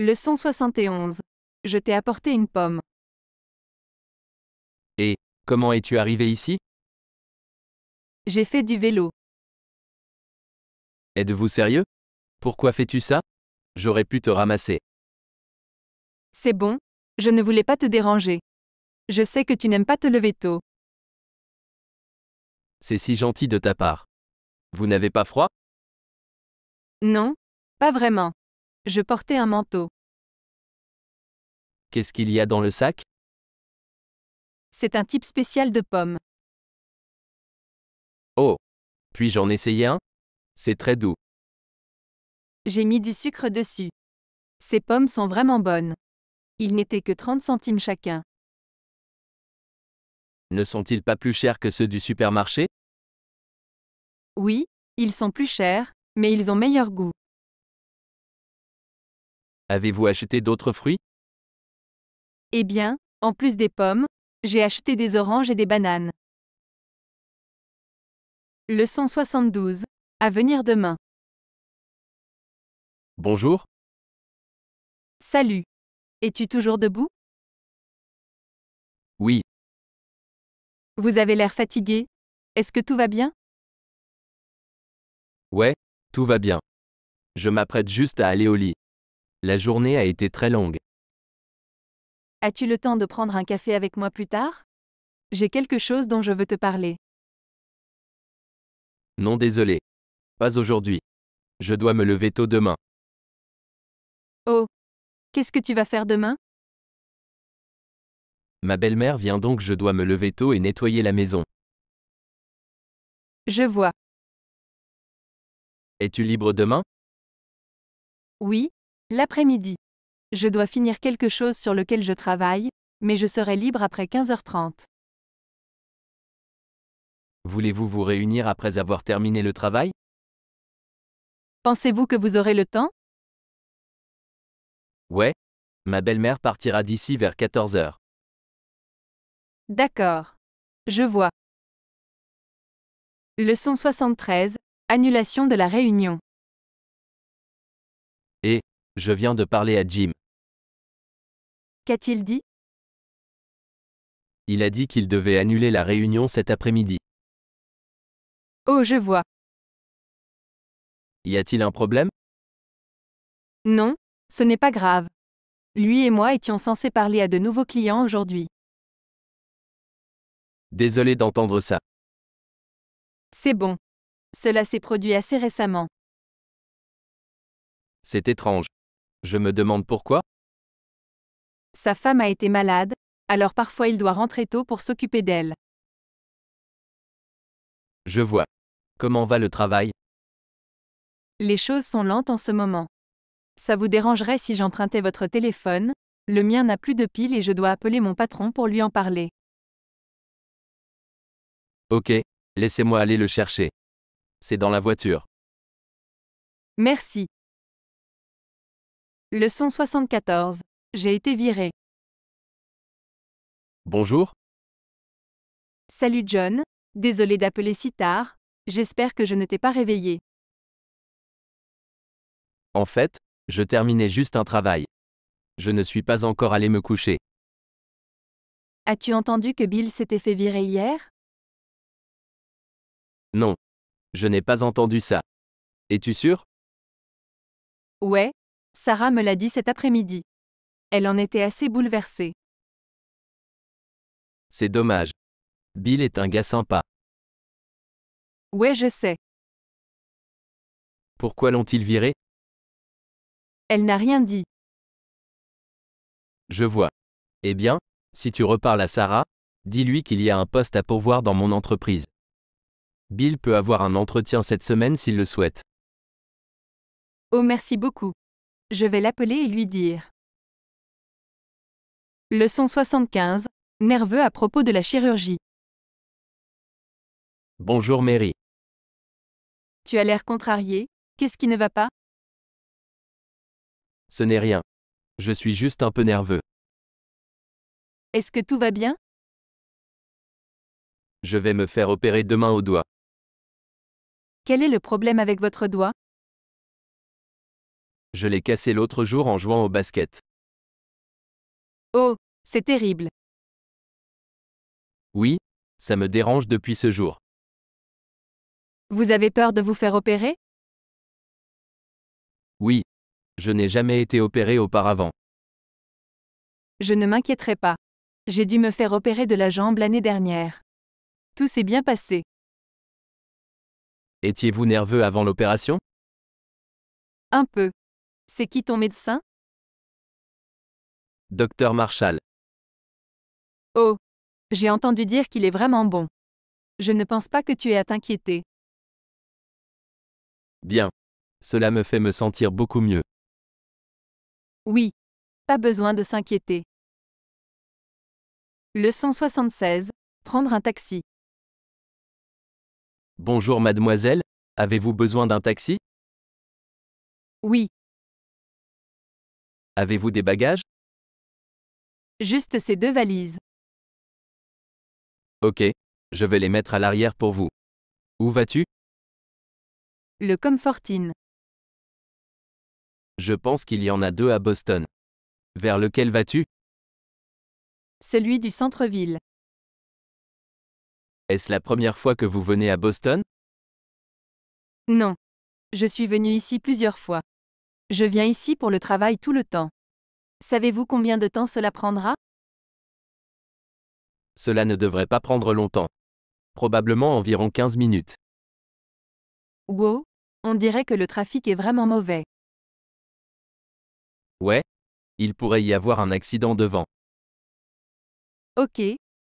Leçon 71. Je t'ai apporté une pomme. Et, comment es-tu arrivé ici J'ai fait du vélo. Êtes-vous sérieux Pourquoi fais-tu ça J'aurais pu te ramasser. C'est bon, je ne voulais pas te déranger. Je sais que tu n'aimes pas te lever tôt. C'est si gentil de ta part. Vous n'avez pas froid Non, pas vraiment. Je portais un manteau. Qu'est-ce qu'il y a dans le sac C'est un type spécial de pommes. Oh Puis-je en essayer un C'est très doux. J'ai mis du sucre dessus. Ces pommes sont vraiment bonnes. Ils n'étaient que 30 centimes chacun. Ne sont-ils pas plus chers que ceux du supermarché Oui, ils sont plus chers, mais ils ont meilleur goût. Avez-vous acheté d'autres fruits Eh bien, en plus des pommes, j'ai acheté des oranges et des bananes. Leçon 72. À venir demain. Bonjour. Salut. Es-tu toujours debout Oui. Vous avez l'air fatigué. Est-ce que tout va bien Ouais, tout va bien. Je m'apprête juste à aller au lit. La journée a été très longue. As-tu le temps de prendre un café avec moi plus tard J'ai quelque chose dont je veux te parler. Non désolé. Pas aujourd'hui. Je dois me lever tôt demain. Oh. Qu'est-ce que tu vas faire demain Ma belle-mère vient donc je dois me lever tôt et nettoyer la maison. Je vois. Es-tu libre demain Oui, L'après-midi. Je dois finir quelque chose sur lequel je travaille, mais je serai libre après 15h30. Voulez-vous vous réunir après avoir terminé le travail Pensez-vous que vous aurez le temps Ouais. Ma belle-mère partira d'ici vers 14h. D'accord. Je vois. Leçon 73. Annulation de la réunion. Je viens de parler à Jim. Qu'a-t-il dit Il a dit qu'il devait annuler la réunion cet après-midi. Oh, je vois. Y a-t-il un problème Non, ce n'est pas grave. Lui et moi étions censés parler à de nouveaux clients aujourd'hui. Désolé d'entendre ça. C'est bon. Cela s'est produit assez récemment. C'est étrange. Je me demande pourquoi. Sa femme a été malade, alors parfois il doit rentrer tôt pour s'occuper d'elle. Je vois. Comment va le travail Les choses sont lentes en ce moment. Ça vous dérangerait si j'empruntais votre téléphone Le mien n'a plus de pile et je dois appeler mon patron pour lui en parler. Ok, laissez-moi aller le chercher. C'est dans la voiture. Merci. Leçon 74. J'ai été viré. Bonjour. Salut John. Désolé d'appeler si tard. J'espère que je ne t'ai pas réveillé. En fait, je terminais juste un travail. Je ne suis pas encore allé me coucher. As-tu entendu que Bill s'était fait virer hier Non. Je n'ai pas entendu ça. Es-tu sûr Ouais, Sarah me l'a dit cet après-midi. Elle en était assez bouleversée. C'est dommage. Bill est un gars sympa. Ouais, je sais. Pourquoi l'ont-ils viré Elle n'a rien dit. Je vois. Eh bien, si tu reparles à Sarah, dis-lui qu'il y a un poste à pourvoir dans mon entreprise. Bill peut avoir un entretien cette semaine s'il le souhaite. Oh, merci beaucoup. Je vais l'appeler et lui dire. Leçon 75. Nerveux à propos de la chirurgie. Bonjour Mary. Tu as l'air contrarié. Qu'est-ce qui ne va pas Ce n'est rien. Je suis juste un peu nerveux. Est-ce que tout va bien Je vais me faire opérer demain au doigt. Quel est le problème avec votre doigt je l'ai cassé l'autre jour en jouant au basket. Oh, c'est terrible. Oui, ça me dérange depuis ce jour. Vous avez peur de vous faire opérer Oui, je n'ai jamais été opéré auparavant. Je ne m'inquiéterai pas. J'ai dû me faire opérer de la jambe l'année dernière. Tout s'est bien passé. Étiez-vous nerveux avant l'opération Un peu. C'est qui ton médecin Docteur Marshall. Oh J'ai entendu dire qu'il est vraiment bon. Je ne pense pas que tu aies à t'inquiéter. Bien. Cela me fait me sentir beaucoup mieux. Oui. Pas besoin de s'inquiéter. Leçon 76. Prendre un taxi. Bonjour mademoiselle, avez-vous besoin d'un taxi Oui. Avez-vous des bagages Juste ces deux valises. Ok, je vais les mettre à l'arrière pour vous. Où vas-tu Le Comfortine. Je pense qu'il y en a deux à Boston. Vers lequel vas-tu Celui du centre-ville. Est-ce la première fois que vous venez à Boston Non. Je suis venu ici plusieurs fois. Je viens ici pour le travail tout le temps. Savez-vous combien de temps cela prendra Cela ne devrait pas prendre longtemps. Probablement environ 15 minutes. Wow, on dirait que le trafic est vraiment mauvais. Ouais, il pourrait y avoir un accident devant. Ok,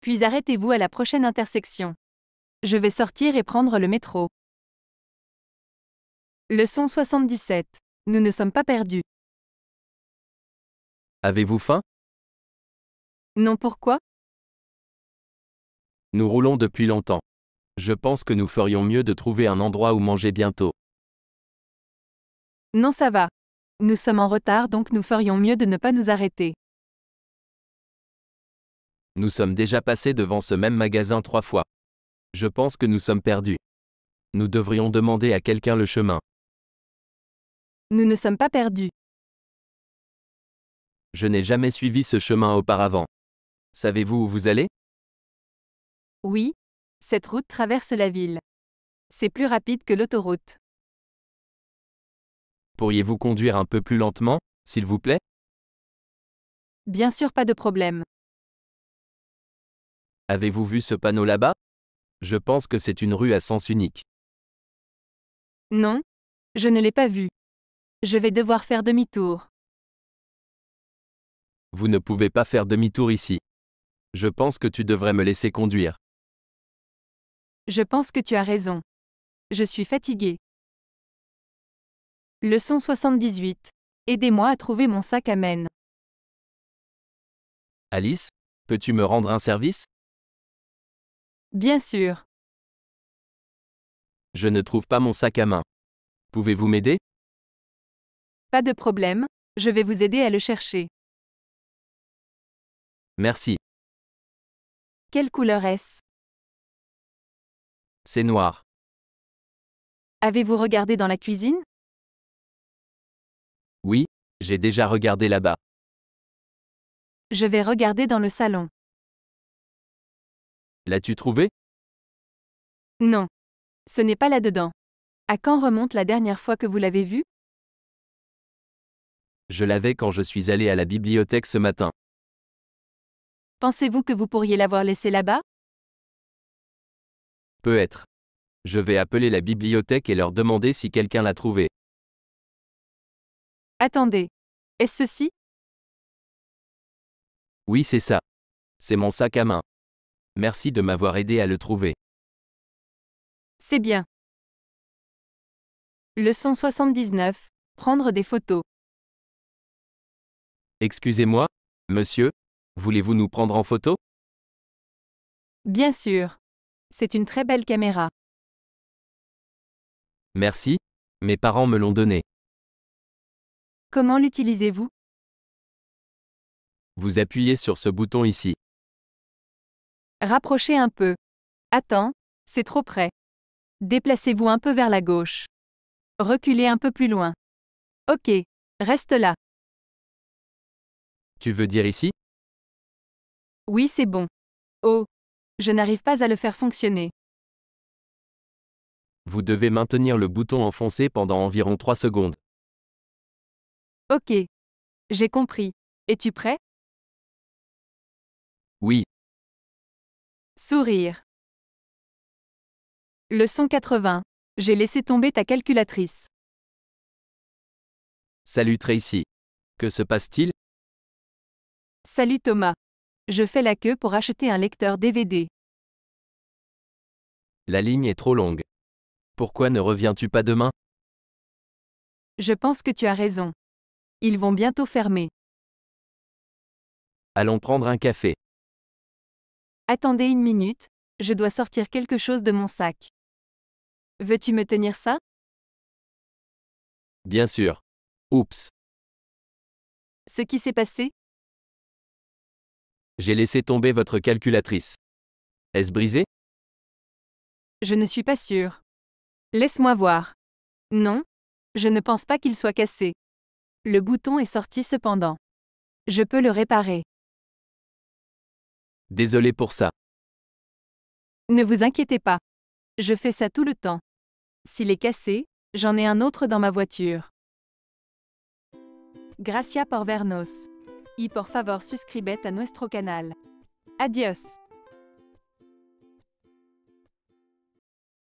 puis arrêtez-vous à la prochaine intersection. Je vais sortir et prendre le métro. Leçon 77. Nous ne sommes pas perdus. Avez-vous faim Non pourquoi Nous roulons depuis longtemps. Je pense que nous ferions mieux de trouver un endroit où manger bientôt. Non ça va. Nous sommes en retard donc nous ferions mieux de ne pas nous arrêter. Nous sommes déjà passés devant ce même magasin trois fois. Je pense que nous sommes perdus. Nous devrions demander à quelqu'un le chemin. Nous ne sommes pas perdus. Je n'ai jamais suivi ce chemin auparavant. Savez-vous où vous allez Oui, cette route traverse la ville. C'est plus rapide que l'autoroute. Pourriez-vous conduire un peu plus lentement, s'il vous plaît Bien sûr, pas de problème. Avez-vous vu ce panneau là-bas Je pense que c'est une rue à sens unique. Non, je ne l'ai pas vu. Je vais devoir faire demi-tour. Vous ne pouvez pas faire demi-tour ici. Je pense que tu devrais me laisser conduire. Je pense que tu as raison. Je suis fatigué. Leçon 78. Aidez-moi à trouver mon sac à main. Alice, peux-tu me rendre un service Bien sûr. Je ne trouve pas mon sac à main. Pouvez-vous m'aider pas de problème, je vais vous aider à le chercher. Merci. Quelle couleur est-ce C'est noir. Avez-vous regardé dans la cuisine Oui, j'ai déjà regardé là-bas. Je vais regarder dans le salon. L'as-tu trouvé Non. Ce n'est pas là-dedans. À quand remonte la dernière fois que vous l'avez vu je l'avais quand je suis allé à la bibliothèque ce matin. Pensez-vous que vous pourriez l'avoir laissé là-bas Peut-être. Je vais appeler la bibliothèque et leur demander si quelqu'un l'a trouvé. Attendez. Est-ce ceci Oui, c'est ça. C'est mon sac à main. Merci de m'avoir aidé à le trouver. C'est bien. Leçon 79. Prendre des photos. Excusez-moi, monsieur, voulez-vous nous prendre en photo Bien sûr. C'est une très belle caméra. Merci, mes parents me l'ont donnée. Comment l'utilisez-vous Vous appuyez sur ce bouton ici. Rapprochez un peu. Attends, c'est trop près. Déplacez-vous un peu vers la gauche. Reculez un peu plus loin. Ok, reste là. Tu veux dire ici Oui, c'est bon. Oh Je n'arrive pas à le faire fonctionner. Vous devez maintenir le bouton enfoncé pendant environ 3 secondes. Ok. J'ai compris. Es-tu prêt Oui. Sourire. Leçon 80. J'ai laissé tomber ta calculatrice. Salut Tracy. Que se passe-t-il Salut Thomas. Je fais la queue pour acheter un lecteur DVD. La ligne est trop longue. Pourquoi ne reviens-tu pas demain Je pense que tu as raison. Ils vont bientôt fermer. Allons prendre un café. Attendez une minute, je dois sortir quelque chose de mon sac. Veux-tu me tenir ça Bien sûr. Oups. Ce qui s'est passé j'ai laissé tomber votre calculatrice. Est-ce brisé Je ne suis pas sûre. Laisse-moi voir. Non, je ne pense pas qu'il soit cassé. Le bouton est sorti cependant. Je peux le réparer. Désolé pour ça. Ne vous inquiétez pas. Je fais ça tout le temps. S'il est cassé, j'en ai un autre dans ma voiture. Gracia vernos y por favor suscríbete a nuestro canal. Adiós.